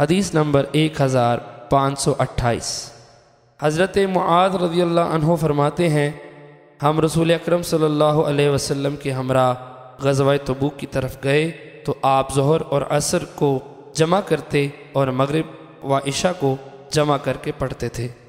हदीस नंबर एक हज़ार पाँच सौ अट्ठाईस हज़रत मुआद रदी अनहो फरमाते हैं हम रसूल अक्रम सल्लल्लाहु अलैहि वसल्लम के हमरा गजवा तबूक की तरफ गए तो आप जहर और असर को जमा करते और मगरब व इशा को जमा करके पढ़ते थे